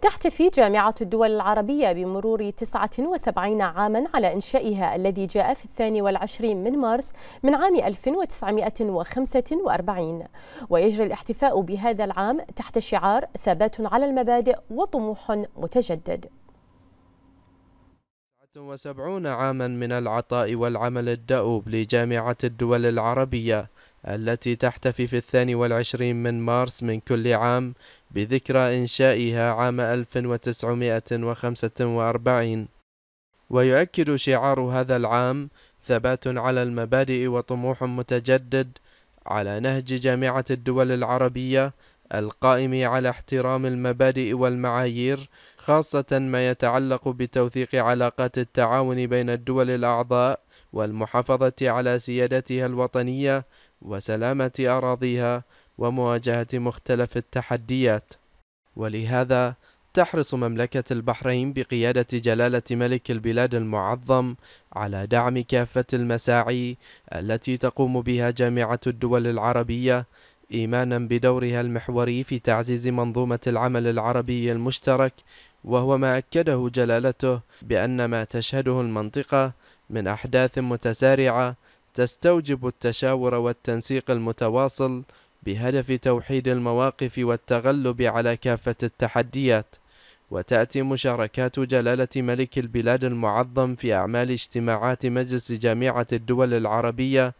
تحتفي جامعة الدول العربية بمرور 79 عاما على إنشائها الذي جاء في 22 من مارس من عام 1945 ويجري الاحتفاء بهذا العام تحت شعار ثبات على المبادئ وطموح متجدد وسبعون عاما من العطاء والعمل الدؤوب لجامعة الدول العربية التي تحتفي في الثاني والعشرين من مارس من كل عام بذكرى إنشائها عام 1945 ويؤكد شعار هذا العام ثبات على المبادئ وطموح متجدد على نهج جامعة الدول العربية القائم على احترام المبادئ والمعايير خاصة ما يتعلق بتوثيق علاقات التعاون بين الدول الأعضاء والمحافظة على سيادتها الوطنية وسلامة أراضيها ومواجهة مختلف التحديات ولهذا تحرص مملكة البحرين بقيادة جلالة ملك البلاد المعظم على دعم كافة المساعي التي تقوم بها جامعة الدول العربية إيمانا بدورها المحوري في تعزيز منظومة العمل العربي المشترك وهو ما أكده جلالته بأن ما تشهده المنطقة من أحداث متسارعة تستوجب التشاور والتنسيق المتواصل بهدف توحيد المواقف والتغلب على كافة التحديات وتأتي مشاركات جلالة ملك البلاد المعظم في أعمال اجتماعات مجلس جامعة الدول العربية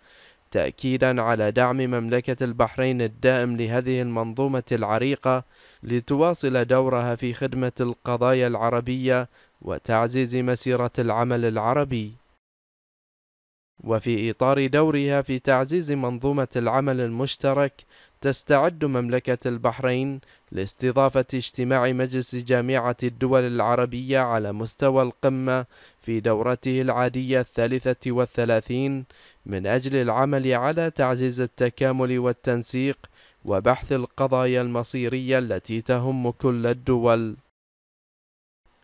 تأكيدا على دعم مملكة البحرين الدائم لهذه المنظومة العريقة لتواصل دورها في خدمة القضايا العربية وتعزيز مسيرة العمل العربي وفي إطار دورها في تعزيز منظومة العمل المشترك تستعد مملكة البحرين لاستضافة اجتماع مجلس جامعة الدول العربية على مستوى القمة في دورته العادية الثالثة والثلاثين من أجل العمل على تعزيز التكامل والتنسيق وبحث القضايا المصيرية التي تهم كل الدول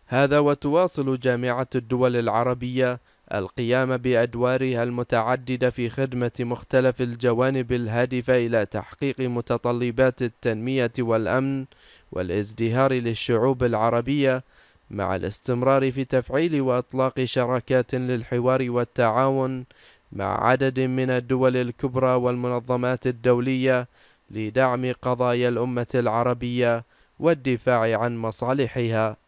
هذا وتواصل جامعة الدول العربية القيام بأدوارها المتعددة في خدمة مختلف الجوانب الهادفة إلى تحقيق متطلبات التنمية والأمن والازدهار للشعوب العربية مع الاستمرار في تفعيل وإطلاق شراكات للحوار والتعاون مع عدد من الدول الكبرى والمنظمات الدولية لدعم قضايا الأمة العربية والدفاع عن مصالحها